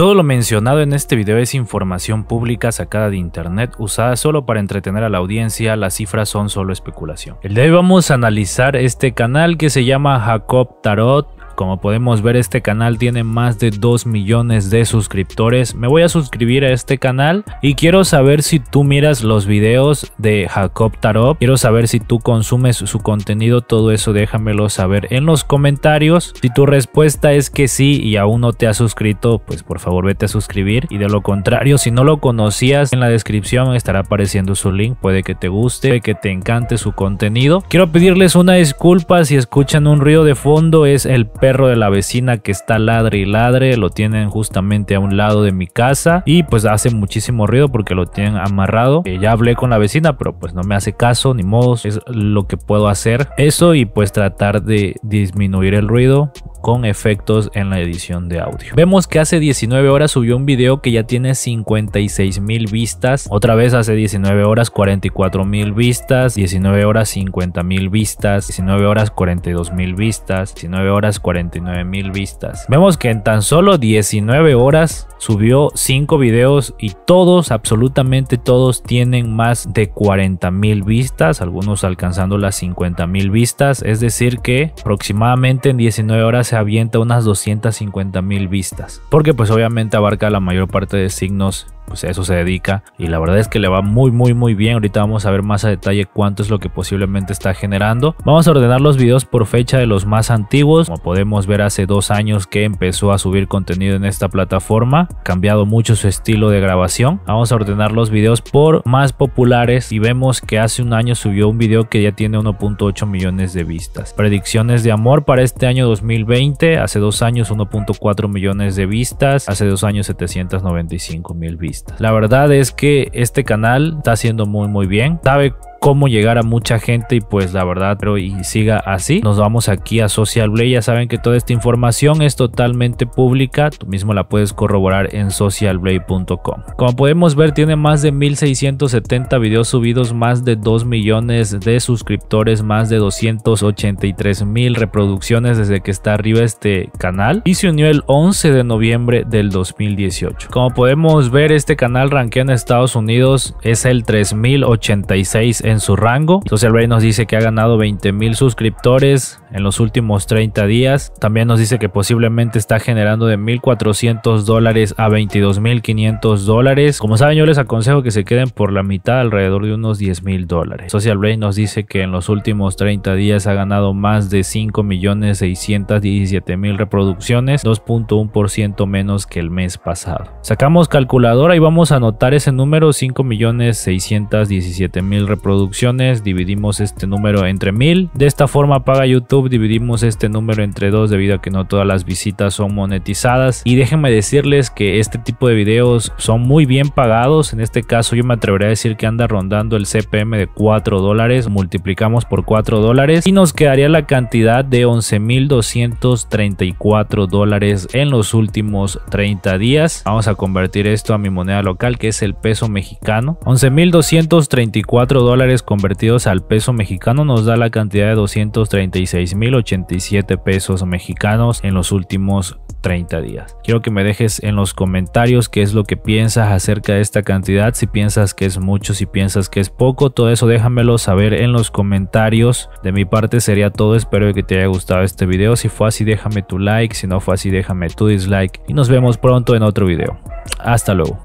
Todo lo mencionado en este video es información pública sacada de internet usada solo para entretener a la audiencia, las cifras son solo especulación. El de hoy vamos a analizar este canal que se llama Jacob Tarot como podemos ver este canal tiene más de 2 millones de suscriptores. Me voy a suscribir a este canal y quiero saber si tú miras los videos de Jacob Tarop. Quiero saber si tú consumes su contenido, todo eso déjamelo saber en los comentarios. Si tu respuesta es que sí y aún no te has suscrito, pues por favor vete a suscribir. Y de lo contrario, si no lo conocías, en la descripción estará apareciendo su link. Puede que te guste, puede que te encante su contenido. Quiero pedirles una disculpa si escuchan un ruido de fondo, es el perro de la vecina que está ladre y ladre, lo tienen justamente a un lado de mi casa y pues hace muchísimo ruido porque lo tienen amarrado. Eh, ya hablé con la vecina, pero pues no me hace caso, ni modos es lo que puedo hacer. Eso y pues tratar de disminuir el ruido, con efectos en la edición de audio. Vemos que hace 19 horas subió un video que ya tiene 56 mil vistas, otra vez hace 19 horas 44 mil vistas, 19 horas 50 mil vistas, 19 horas 42 mil vistas, 19 horas 49 mil vistas. Vemos que en tan solo 19 horas subió 5 videos y todos, absolutamente todos, tienen más de 40 mil vistas, algunos alcanzando las 50 mil vistas, es decir que aproximadamente en 19 horas se avienta unas 250 mil vistas, porque pues obviamente abarca la mayor parte de signos pues a eso se dedica y la verdad es que le va muy muy muy bien. Ahorita vamos a ver más a detalle cuánto es lo que posiblemente está generando. Vamos a ordenar los videos por fecha de los más antiguos. Como podemos ver hace dos años que empezó a subir contenido en esta plataforma. Ha cambiado mucho su estilo de grabación. Vamos a ordenar los videos por más populares y vemos que hace un año subió un video que ya tiene 1.8 millones de vistas. Predicciones de amor para este año 2020. Hace dos años 1.4 millones de vistas. Hace dos años 795 mil vistas. La verdad es que este canal está haciendo muy muy bien. Sabe cómo llegar a mucha gente y pues la verdad, pero y siga así. Nos vamos aquí a Social Blade, ya saben que toda esta información es totalmente pública, tú mismo la puedes corroborar en socialblade.com. Como podemos ver, tiene más de 1670 videos subidos, más de 2 millones de suscriptores, más de 283 mil reproducciones desde que está arriba este canal y se unió el 11 de noviembre del 2018. Como podemos ver, este canal ranquea en Estados Unidos es el 3086 en su rango. Social Brain nos dice que ha ganado 20 mil suscriptores en los últimos 30 días. También nos dice que posiblemente está generando de 1.400 dólares a 22.500 dólares. Como saben, yo les aconsejo que se queden por la mitad, alrededor de unos 10 mil dólares. Social Brain nos dice que en los últimos 30 días ha ganado más de 5 millones 617 mil reproducciones, 2.1% menos que el mes pasado. Sacamos calculadora y vamos a anotar ese número 5 millones 617 mil reproducciones dividimos este número entre mil De esta forma paga YouTube, dividimos este número entre dos debido a que no todas las visitas son monetizadas. Y déjenme decirles que este tipo de videos son muy bien pagados. En este caso yo me atrevería a decir que anda rondando el CPM de 4 dólares, multiplicamos por 4 dólares y nos quedaría la cantidad de 11.234 dólares en los últimos 30 días. Vamos a convertir esto a mi moneda local que es el peso mexicano. 11.234 dólares convertidos al peso mexicano nos da la cantidad de 236.087 pesos mexicanos en los últimos 30 días. Quiero que me dejes en los comentarios qué es lo que piensas acerca de esta cantidad, si piensas que es mucho, si piensas que es poco, todo eso déjamelo saber en los comentarios. De mi parte sería todo, espero que te haya gustado este video, si fue así déjame tu like, si no fue así déjame tu dislike y nos vemos pronto en otro video. Hasta luego.